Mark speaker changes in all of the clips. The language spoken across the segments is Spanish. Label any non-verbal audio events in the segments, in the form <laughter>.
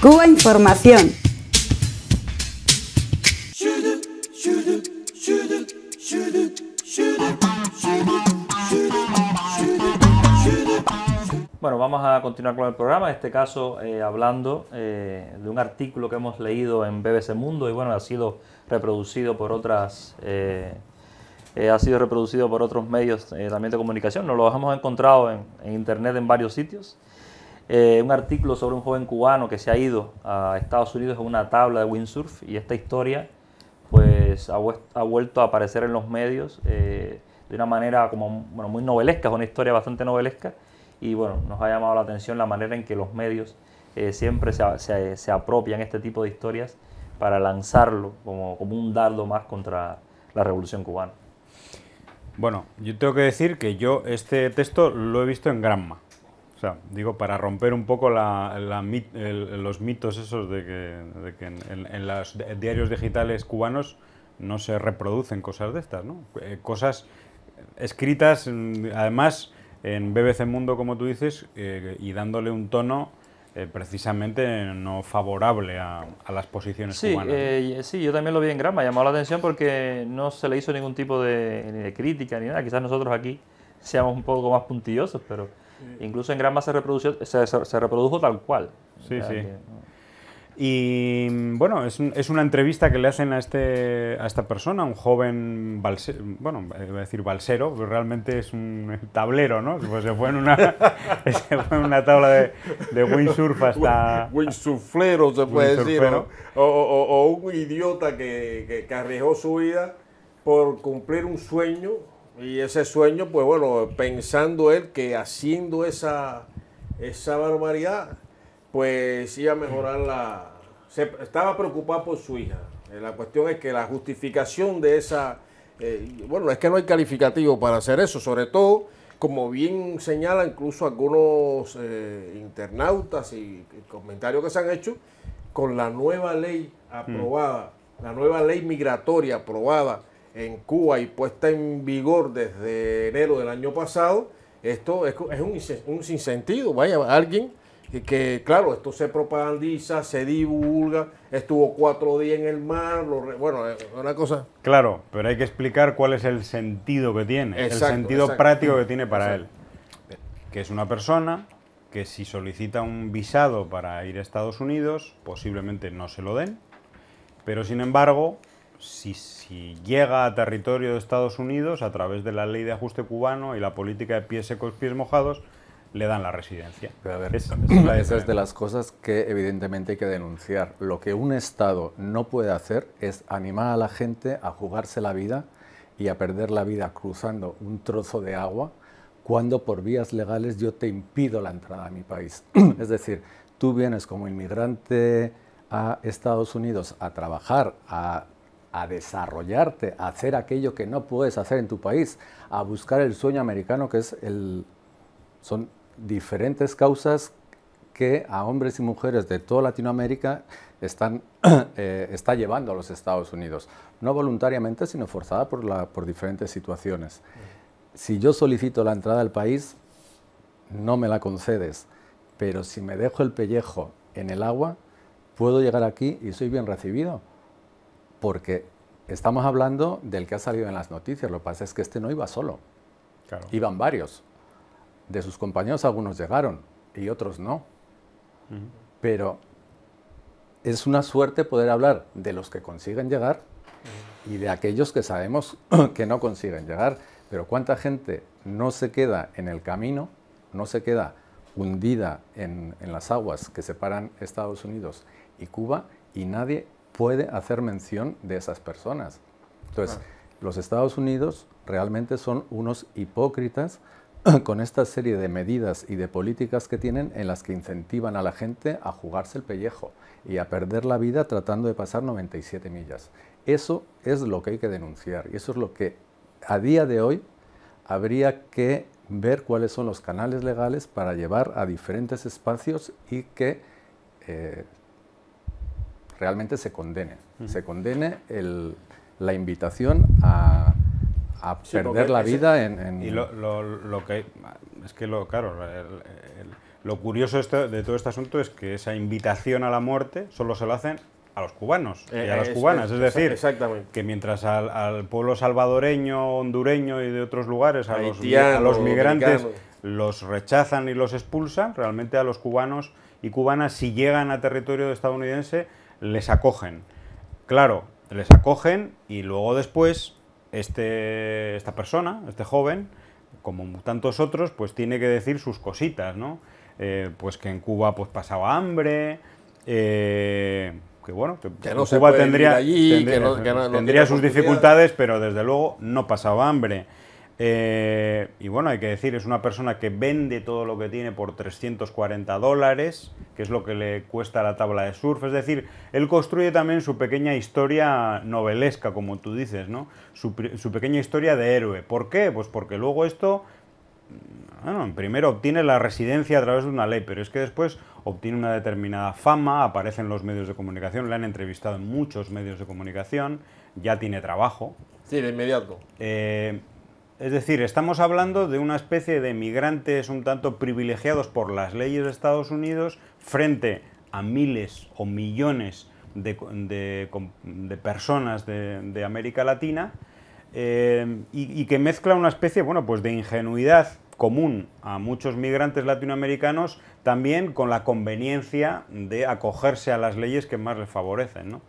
Speaker 1: Cuba Información.
Speaker 2: Bueno, vamos a continuar con el programa, en este caso eh, hablando eh, de un artículo que hemos leído en BBC Mundo y bueno, ha sido reproducido por otras... Eh, ha sido reproducido por otros medios también de comunicación, nos lo hemos encontrado en, en internet en varios sitios. Eh, un artículo sobre un joven cubano que se ha ido a Estados Unidos en una tabla de windsurf y esta historia pues ha, vuelto a aparecer en los medios eh, de una manera como muy novelesca, es una historia bastante novelesca y bueno, nos ha llamado la atención la manera en que los medios eh, siempre se, se, se, apropian este tipo de historias para lanzarlo como, como un dardo más contra la revolución cubana. Bueno, yo tengo que decir que yo este
Speaker 1: texto lo he visto en Granma. O sea, digo, para romper un poco los mitos esos de que, en, los diarios digitales cubanos no se reproducen cosas de estas, ¿no? Eh, cosas escritas, mm, además, en BBC Mundo, como tú dices, eh, y dándole un tono eh, precisamente no favorable a, las posiciones sí, cubanas.
Speaker 2: sí, yo también lo vi en Gran, llamó la atención porque no se le hizo ningún tipo de, de crítica ni nada. Quizás nosotros aquí seamos un poco más puntillosos, pero... Incluso en Granma se, se, reprodujo tal cual. Sí, sí.
Speaker 1: y bueno, es, una entrevista que le hacen a, este, a esta persona, un joven bueno, voy a decir balsero, pero realmente es un tablero, ¿no? Pues <laughs> se fue en una, tabla de, windsurf hasta... Windsurflero se puede decir, ¿no?
Speaker 3: O, un idiota que, que, que arriesgó su vida por cumplir un sueño y ese sueño, pues bueno, pensando él que haciendo esa, esa barbaridad, pues iba a mejorar la... Se, estaba preocupado por su hija. Eh, la cuestión es que la justificación de esa... Eh, bueno, es que no hay calificativo para hacer eso, sobre todo, como bien señala incluso algunos eh, internautas y, comentarios que se han hecho, con la nueva ley mm. aprobada, la nueva ley migratoria aprobada en Cuba y puesta en vigor desde enero del año pasado, esto es, un, sinsentido. Vaya, alguien que, claro, esto se propagandiza, se divulga, estuvo cuatro días en el mar, bueno, una cosa.
Speaker 1: Claro, pero hay que explicar cuál es el sentido que tiene, el sentido práctico que tiene para él. Que es una persona que si solicita un visado para ir a Estados Unidos, posiblemente no se lo den, pero sin embargo, si, llega a territorio de Estados Unidos, a través de la ley de ajuste cubano y la política de pies secos,
Speaker 4: pies mojados, le dan la residencia. esa es de las cosas que evidentemente hay que denunciar. Lo que un Estado no puede hacer es animar a la gente a jugarse la vida y a perder la vida cruzando un trozo de agua cuando por vías legales yo te impido la entrada a mi país. <clears throat> es decir, tú vienes como inmigrante a Estados Unidos a trabajar, a a desarrollarte, a hacer aquello que no puedes hacer en tu país, a buscar el sueño americano, que es el, son diferentes causas que a hombres y mujeres de toda Latinoamérica están, <clears throat> eh, está llevando a los Estados Unidos, no voluntariamente, sino forzada por, la, por diferentes situaciones. Si yo solicito la entrada al país, no me la concedes, pero si me dejo el pellejo en el agua, puedo llegar aquí y soy bien recibido porque estamos hablando del que ha salido en las noticias. Lo que pasa es que este no iba solo. Iban varios. De sus compañeros algunos llegaron y otros no. Pero es una suerte poder hablar de los que consiguen llegar y de aquellos que sabemos <clears throat> que no consiguen llegar. Pero cuánta gente no se queda en el camino, no se queda hundida en, en las aguas que separan Estados Unidos y Cuba y nadie puede hacer mención de esas personas. Entonces, los Estados Unidos realmente son unos hipócritas <clears throat> con esta serie de medidas y de políticas que tienen en las que incentivan a la gente a jugarse el pellejo y a perder la vida tratando de pasar 97 millas. Eso es lo que hay que denunciar y eso es lo que a día de hoy habría que ver cuáles son los canales legales para llevar a diferentes espacios y que eh, realmente se condene. Se condene el, la invitación a, perder la vida en, en... Y lo,
Speaker 1: que... Es que, lo, claro, lo curioso de todo este asunto es que esa invitación a la muerte solo se la hacen a los cubanos y a eh, las cubanas. Es, decir, que mientras al, pueblo salvadoreño, hondureño y de otros lugares, a, los, migrantes los rechazan y los expulsan, realmente a los cubanos y cubanas, si llegan a territorio estadounidense, les acogen. Claro, les acogen y luego después este, esta persona, este joven, como tantos otros, pues tiene que decir sus cositas, ¿no? Eh, pues que en Cuba pues pasaba hambre, eh, que bueno, que, Cuba tendría, tendría sus dificultades, pero desde luego no pasaba hambre. Eh, y bueno, hay que decir, es una persona que vende todo lo que tiene por 340 dólares, que es lo que le cuesta la tabla de surf. Es decir, él construye también su pequeña historia novelesca, como tú dices, ¿no? Su, pequeña historia de héroe. ¿Por qué? Pues porque luego esto, bueno, primero obtiene la residencia a través de una ley, pero es que después obtiene una determinada fama, aparece en los medios de comunicación, le han entrevistado en muchos medios de comunicación, ya tiene trabajo. Sí, de inmediato. Eh, es decir, estamos hablando de una especie de migrantes un tanto privilegiados por las leyes de Estados Unidos frente a miles o millones de, personas de, América Latina eh, y, que mezcla una especie bueno, pues de ingenuidad común a muchos migrantes latinoamericanos también con la conveniencia de acogerse a las leyes que más les favorecen.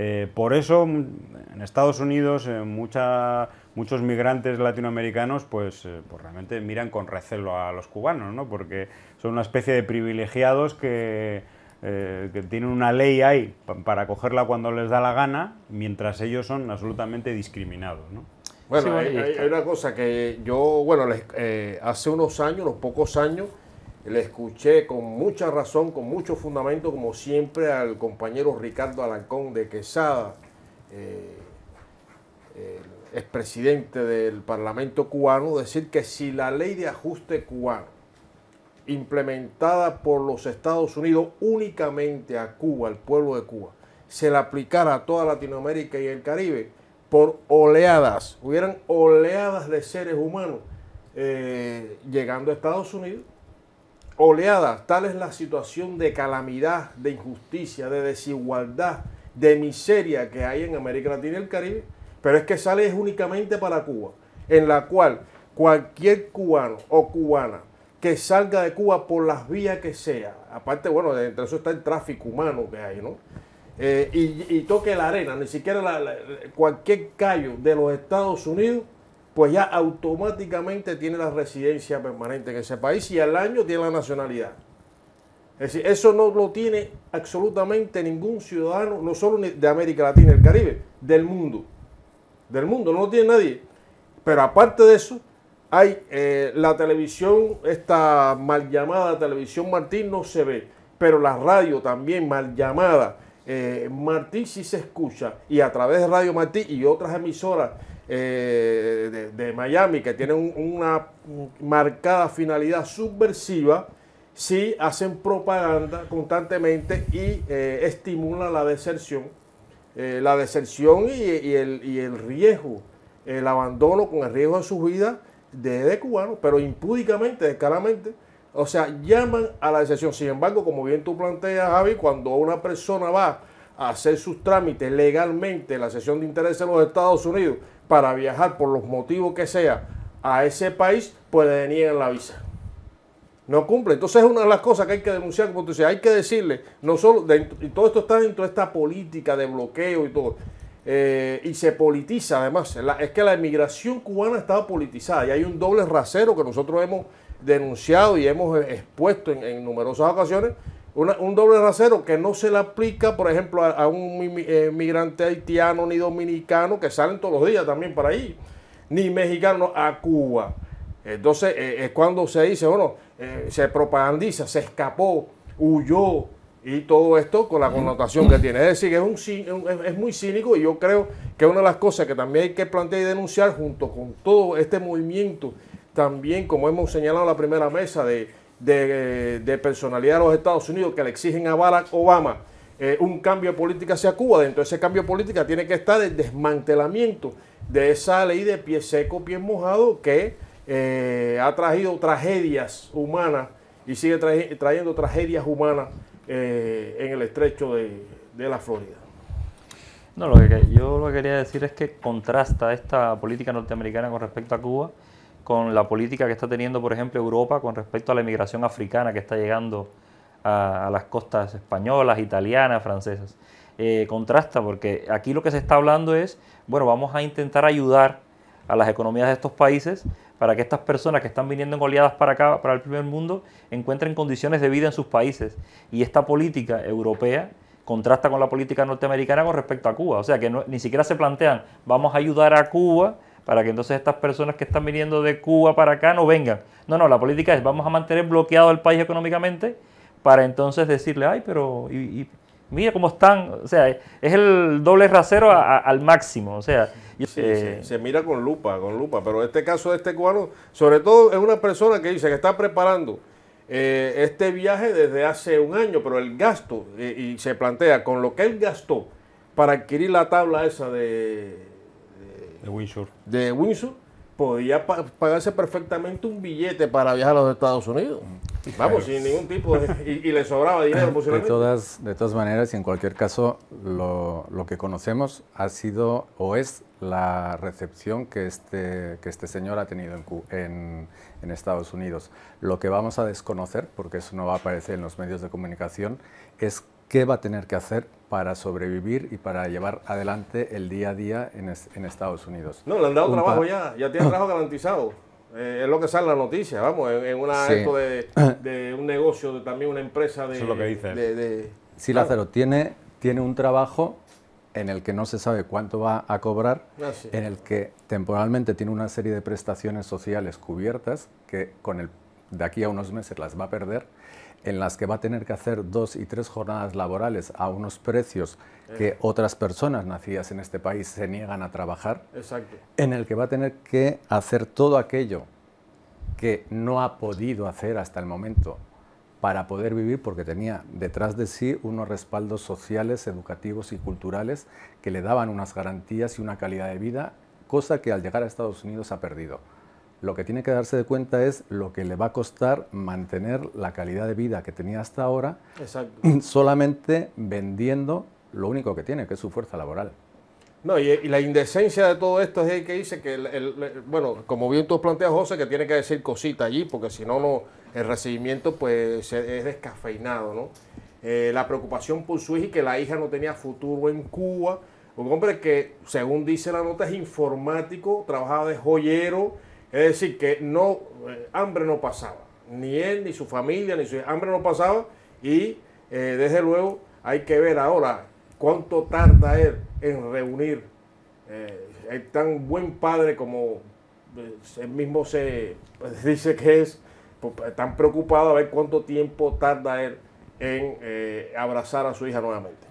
Speaker 1: Eh, por eso mm, en Estados Unidos eh, muchos migrantes latinoamericanos pues, eh, pues, realmente miran con recelo a los cubanos, ¿no? porque son una especie de privilegiados que, tienen una ley ahí para cogerla cuando les da la gana, mientras ellos son absolutamente discriminados. ¿no? Bueno, hay,
Speaker 3: una cosa que yo, bueno, hace unos años, unos pocos años, le escuché con mucha razón, con mucho fundamento, como siempre, al compañero Ricardo Alancón de Quesada, eh, expresidente del Parlamento cubano, decir que si la ley de ajuste cubano, implementada por los Estados Unidos únicamente a Cuba, al pueblo de Cuba, se la aplicara a toda Latinoamérica y el Caribe, por oleadas, hubieran oleadas de seres humanos eh, llegando a Estados Unidos oleadas, tal es la situación de calamidad, de injusticia, de desigualdad, de miseria que hay en América Latina y el Caribe, pero es que sale es únicamente para Cuba, en la cual cualquier cubano o cubana que salga de Cuba por las vías que sea, aparte, bueno, entre eso está el tráfico humano que hay, ¿no? Eh, y, toque la arena, ni siquiera cualquier callo de los Estados Unidos pues ya automáticamente tiene la residencia permanente en ese país y al año tiene la nacionalidad. Es decir, eso no lo tiene absolutamente ningún ciudadano, no solo de América Latina, y el Caribe, del mundo. Del mundo, no lo tiene nadie. Pero aparte de eso, hay eh, la televisión, esta mal llamada televisión Martín no se ve, pero la radio también mal llamada eh, Martín sí se escucha y a través de Radio Martín y otras emisoras eh, de, Miami, que tienen una marcada finalidad subversiva, si hacen propaganda constantemente y eh, estimulan estimula la deserción, eh, la deserción y, el, riesgo, el abandono con el riesgo de su vida de, cubanos, pero impúdicamente, descaradamente. O sea, llaman a la deserción. Sin embargo, como bien tú planteas, Javi, cuando una persona va a hacer sus trámites legalmente la sesión de interés en los Estados Unidos, para viajar por los motivos que sea a ese país, pues le deniegan la visa. No cumple. Entonces es una de las cosas que hay que denunciar, como tú hay que decirle, no solo, y todo esto está dentro de esta política de bloqueo y todo. Eh, y se politiza además. es que la emigración cubana estado politizada y hay un doble rasero que nosotros hemos denunciado y hemos eh, expuesto en numerosas ocasiones un doble rasero que no se le aplica, por ejemplo, a, un eh, migrante haitiano ni dominicano que salen todos los días también para ahí, ni mexicano a Cuba. Entonces eh, es cuando se dice, bueno, eh, se propagandiza, se escapó, huyó y todo esto con la connotación que tiene. Es decir, es, un, es muy cínico y yo creo que una de las cosas que también hay que plantear y denunciar junto con todo este movimiento, también como hemos señalado en la primera mesa de de, personalidad de los Estados Unidos que le exigen a Barack Obama eh, un cambio de política hacia Cuba, dentro de ese cambio de política tiene que estar el desmantelamiento de esa ley de pie seco, pie mojado que eh, ha traído tragedias humanas y sigue trayendo tragedias humanas eh, en el estrecho de, de la Florida.
Speaker 2: No, lo que, yo lo que quería decir es que contrasta esta política norteamericana con respecto a Cuba con la política que está teniendo, por ejemplo, Europa con respecto a la inmigración africana que está llegando a, las costas españolas, italianas, francesas. Eh, contrasta porque aquí lo que se está hablando es, bueno, vamos a intentar ayudar a las economías de estos países para que estas personas que están viniendo en oleadas para acá, para el primer mundo, encuentren condiciones de vida en sus países. Y esta política europea contrasta con la política norteamericana con respecto a Cuba. O sea, que ni siquiera se plantean, vamos a ayudar a Cuba para que entonces estas personas que están viniendo de Cuba para acá no vengan. No, no, la política es vamos a mantener bloqueado el país económicamente para entonces decirle, ay, pero y, mira cómo están, o sea, es el doble rasero al máximo, o sea. Eh,
Speaker 3: se mira con lupa, con lupa, pero este caso de este cubano, sobre todo es una persona que dice que está preparando eh, este viaje desde hace un año, pero el gasto, eh, y se plantea con lo que él gastó para adquirir la tabla esa de de Windsor. De Windsor podía pagarse perfectamente un billete para viajar a los
Speaker 4: Estados Unidos.
Speaker 3: Vamos, sin ningún tipo de... Y, le sobraba dinero, <laughs> De todas,
Speaker 4: de todas maneras, y en cualquier caso, lo, que conocemos ha sido o es la recepción que este, que este señor ha tenido en, en, en Estados Unidos. Lo que vamos a desconocer, porque eso no va a aparecer en los medios de comunicación, es qué va a tener que hacer para sobrevivir y para llevar adelante el día a día en, Estados Unidos. No, le han dado trabajo ya,
Speaker 3: ya tiene <coughs> trabajo garantizado. Eh, es lo que sale en la noticia, vamos, en, una <coughs> de, un negocio, de también una empresa de... Eso es lo que dice De,
Speaker 4: sí, Lázaro, tiene, tiene un trabajo en el que no se sabe cuánto va a cobrar, ah, en el que temporalmente tiene una serie de prestaciones sociales cubiertas que con el, de aquí a unos meses las va a perder en las que va a tener que hacer dos y tres jornadas laborales a unos precios eh. que otras personas nacidas en este país se niegan a trabajar, en el que va a tener que hacer todo aquello que no ha podido hacer hasta el momento para poder vivir porque tenía detrás de sí unos respaldos sociales, educativos y culturales que le daban unas garantías y una calidad de vida, cosa que al llegar a Estados Unidos ha perdido lo que tiene que darse de cuenta es lo que le va a costar mantener la calidad de vida que tenía hasta ahora solamente vendiendo lo único que tiene, que es su fuerza laboral.
Speaker 3: No, y, la indecencia de todo esto es el que dice que, bueno, como bien tú planteas, José, que tiene que decir cosita allí, porque si no, no el recibimiento pues es descafeinado, eh, la preocupación por su hija y que la hija no tenía futuro en Cuba. Un hombre que, según dice la nota, es informático, trabajaba de joyero, es decir, que no, eh, hambre no pasaba. Ni él, ni su familia, ni su hambre no pasaba. Y eh, desde luego hay que ver ahora cuánto tarda él en reunir eh, tan buen padre como él mismo se pues, <laughs> dice que es, pues, pues, tan preocupado a ver cuánto tiempo tarda él en abrazar a su hija nuevamente.